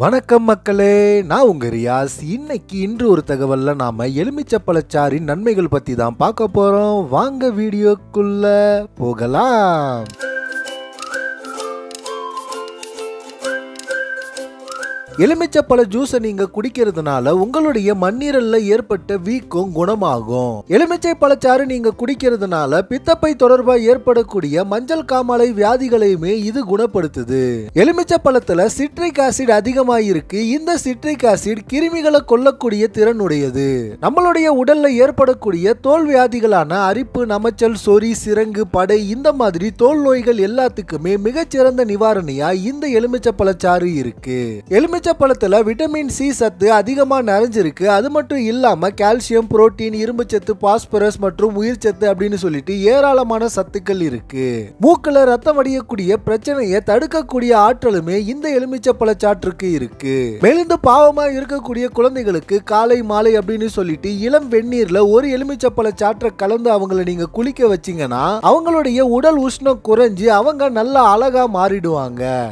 வணக்கம் மக்களே நான் உங்க ரியாஸ் இன்னைக்கு இன்று ஒரு தகவல்ல நாம எலுமிச்சப்பழச்சாரின் நன்மைகள் பத்தி தான் பார்க்க போறோம் வாங்க வீடியோக்குள்ள போகலாம் எலுமிச்சப்பழ ஜூஸை நீங்க குடிக்கிறதுனால உங்களுடைய மண்ணீரல்ல ஏற்பட்ட வீக்கும் குணமாகும் எலுமிச்சை பழச்சாறு நீங்க குடிக்கிறதுனால பித்தப்பை தொடர்பா ஏற்படக்கூடிய மஞ்சள் காமாலை வியாதிகளையுமே இது குணப்படுத்துது எலுமிச்சை பழத்துல சிட்ரிக் ஆசிட் அதிகமாயிருக்கு இந்த சிட்ரிக் ஆசிட் கிருமிகளை கொல்லக்கூடிய திறனுடையது நம்மளுடைய உடல்ல ஏற்படக்கூடிய தோல் வியாதிகளான அரிப்பு நமச்சல் சொறி சிறங்கு படை இந்த மாதிரி தோல் நோய்கள் எல்லாத்துக்குமே மிகச்சிறந்த நிவாரணியா இந்த எலுமிச்சை பழச்சாறு இருக்கு எலுமிச்சை பழத்துல விட்டமின் சி சத்து அதிகமாக நிறைஞ்சிருக்கு அது மட்டும் இல்லாமல் கால்சியம் புரோட்டீன் இரும்பு சத்து பாஸ்பரஸ் மற்றும் உயிர் சத்து அப்படின்னு சொல்லிட்டு ஏராளமான சத்துக்கள் இருக்கு மூக்கில் ரத்தம் அடியக்கூடிய பிரச்சனையை தடுக்கக்கூடிய ஆற்றலுமே இந்த எலுமிச்சப்பழ சாற்றுக்கு இருக்கு மெலிந்து பாவமா இருக்கக்கூடிய குழந்தைகளுக்கு காலை மாலை அப்படின்னு சொல்லிட்டு இளம் வெந்நீர்ல ஒரு எலுமிச்சப்பழ சாற்றை கலந்து அவங்களை நீங்க குளிக்க வச்சீங்கன்னா அவங்களுடைய உடல் உஷ்ணம் குறைஞ்சு அவங்க நல்லா அழகா மாறிடுவாங்க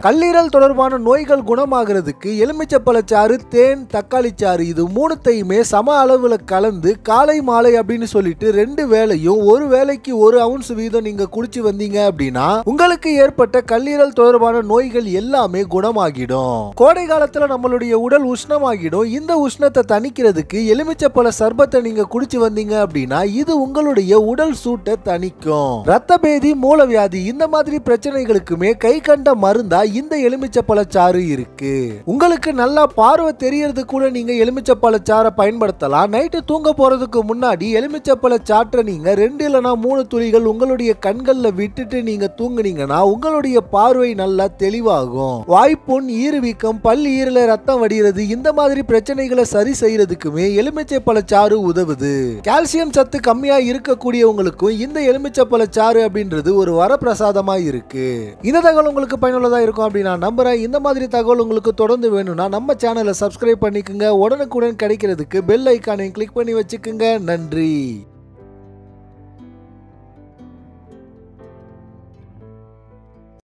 கல்லீரல் தொடர்பான நோய்கள் குணமாகிறதுக்கு எலுமிச்சப்பழ சாறு தேன் தக்காளி சாறு இது மூணுத்தையுமே சம அளவில் கலந்து காலை மாலை அப்படின்னு சொல்லிட்டு ரெண்டு வேலையும் ஒரு வேலைக்கு ஒரு அவுன்ஸ் வீதம் நீங்க குடிச்சு வந்தீங்க அப்படின்னா உங்களுக்கு ஏற்பட்ட கல்லீரல் தொடர்பான நோய்கள் எல்லாமே குணமாகிடும் கோடை காலத்துல நம்மளுடைய உடல் உஷ்ணமாகிடும் இந்த உஷ்ணத்தை தணிக்கிறதுக்கு எலுமிச்சப்பழ சர்பத்தை நீங்க குடிச்சு வந்தீங்க அப்படின்னா இது உங்களுடைய உடல் சூட்டை தணிக்கும் ரத்த பேதி மூலவியாதி இந்த மாதிரி பிரச்சனைகளுக்குமே கை கண்ட மருந்தா இந்த எலுமிச்சப்பழ சாறு இருக்கு உங்களுக்கு உங்களுக்கு நல்லா பார்வை தெரியறது கூட நீங்க எலுமிச்சப்பழ சாறை பயன்படுத்தலாம் நைட்டு தூங்க போறதுக்கு முன்னாடி எலுமிச்சப்பழ சாற்றை நீங்க ரெண்டு இல்லைனா மூணு துளிகள் உங்களுடைய கண்கள்ல விட்டுட்டு நீங்க தூங்குனீங்கன்னா உங்களுடைய பார்வை நல்லா தெளிவாகும் வாய்ப்புண் ஈருவீக்கம் பல் ஈரல ரத்தம் வடிகிறது இந்த மாதிரி பிரச்சனைகளை சரி செய்யறதுக்குமே எலுமிச்சப்பழ சாறு உதவுது கால்சியம் சத்து கம்மியா இருக்கக்கூடியவங்களுக்கும் இந்த எலுமிச்சப்பழ சாறு அப்படின்றது ஒரு வரப்பிரசாதமா இருக்கு இந்த தகவல் உங்களுக்கு பயனுள்ளதா இருக்கும் அப்படின்னு நான் நம்புறேன் இந்த மாதிரி தகவல் உங்களுக்கு தொடர்ந்து வேணும்னா நம்ம சேனலை சப்ஸ்கிரைப் பண்ணிக்கோங்க உடனுக்குடன் கிடைக்கிறதுக்கு பெல் ஐக்கானையும் கிளிக் பண்ணி வச்சுக்கோங்க நன்றி